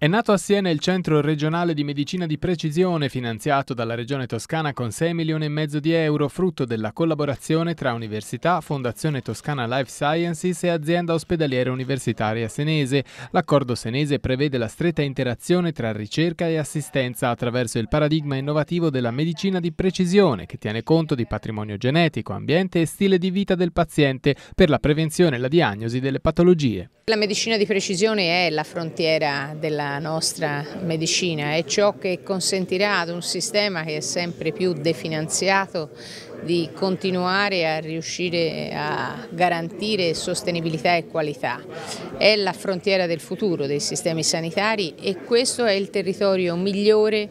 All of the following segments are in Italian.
È nato a Siena il Centro regionale di medicina di precisione finanziato dalla Regione Toscana con 6 milioni e mezzo di euro, frutto della collaborazione tra Università, Fondazione Toscana Life Sciences e azienda ospedaliera universitaria senese. L'accordo senese prevede la stretta interazione tra ricerca e assistenza attraverso il paradigma innovativo della medicina di precisione che tiene conto di patrimonio genetico, ambiente e stile di vita del paziente per la prevenzione e la diagnosi delle patologie. La medicina di precisione è la frontiera della nostra medicina, è ciò che consentirà ad un sistema che è sempre più definanziato di continuare a riuscire a garantire sostenibilità e qualità. È la frontiera del futuro dei sistemi sanitari e questo è il territorio migliore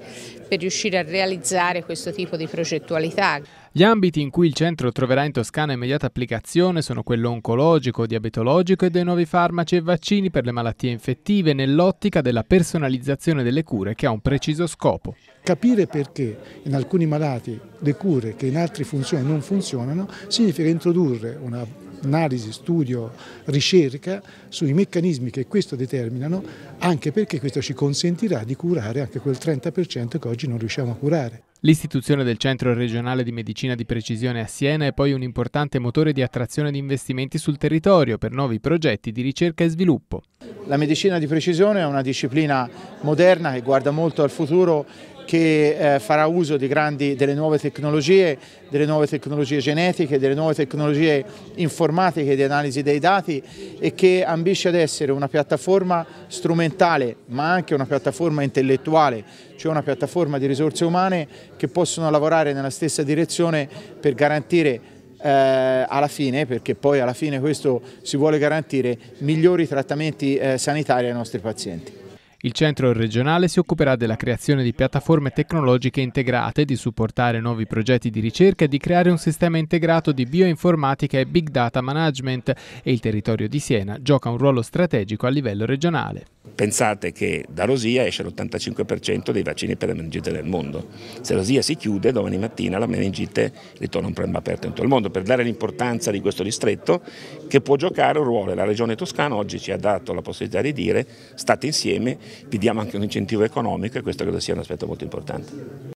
per riuscire a realizzare questo tipo di progettualità. Gli ambiti in cui il centro troverà in Toscana immediata applicazione sono quello oncologico, diabetologico e dei nuovi farmaci e vaccini per le malattie infettive nell'ottica della personalizzazione delle cure che ha un preciso scopo. Capire perché in alcuni malati le cure che in altri funzionano non funzionano significa introdurre una analisi, studio, ricerca sui meccanismi che questo determinano, anche perché questo ci consentirà di curare anche quel 30% che oggi non riusciamo a curare. L'istituzione del Centro regionale di medicina di precisione a Siena è poi un importante motore di attrazione di investimenti sul territorio per nuovi progetti di ricerca e sviluppo. La medicina di precisione è una disciplina moderna che guarda molto al futuro che eh, farà uso di grandi, delle nuove tecnologie, delle nuove tecnologie genetiche, delle nuove tecnologie informatiche di analisi dei dati e che ambisce ad essere una piattaforma strumentale ma anche una piattaforma intellettuale, cioè una piattaforma di risorse umane che possono lavorare nella stessa direzione per garantire eh, alla fine, perché poi alla fine questo si vuole garantire, migliori trattamenti eh, sanitari ai nostri pazienti. Il centro regionale si occuperà della creazione di piattaforme tecnologiche integrate, di supportare nuovi progetti di ricerca e di creare un sistema integrato di bioinformatica e big data management e il territorio di Siena gioca un ruolo strategico a livello regionale. Pensate che da Rosia esce l'85% dei vaccini per la meningite del mondo. Se Rosia si chiude, domani mattina la meningite ritorna un problema aperto in tutto il mondo per dare l'importanza di questo distretto che può giocare un ruolo. La regione toscana oggi ci ha dato la possibilità di dire state insieme vi diamo anche un incentivo economico e questo credo sia un aspetto molto importante.